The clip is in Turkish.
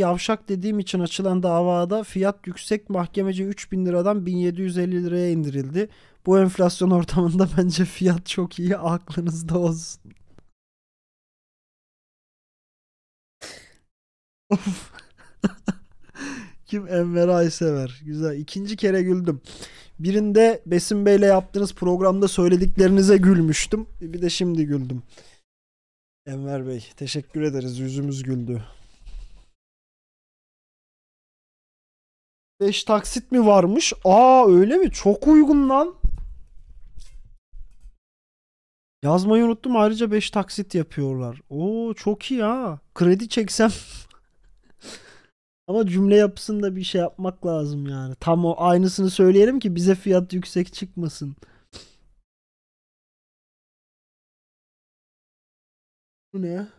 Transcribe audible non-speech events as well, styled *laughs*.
Yavşak dediğim için açılan davada fiyat yüksek mahkemece 3000 liradan 1750 liraya indirildi. Bu enflasyon ortamında *laughs* bence fiyat çok iyi aklınızda olsun. *laughs* Kim Enver Aysever. Güzel. İkinci kere güldüm. Birinde Besim Bey'le yaptığınız programda söylediklerinize gülmüştüm. Bir de şimdi güldüm. Enver Bey teşekkür ederiz. Yüzümüz güldü. 5 taksit mi varmış? Aa öyle mi? Çok uygun lan. Yazmayı unuttum ayrıca 5 taksit yapıyorlar. Oo çok iyi ha. Kredi çeksem. *laughs* Ama cümle yapısında bir şey yapmak lazım yani. Tam o aynısını söyleyelim ki bize fiyat yüksek çıkmasın. Bu ne?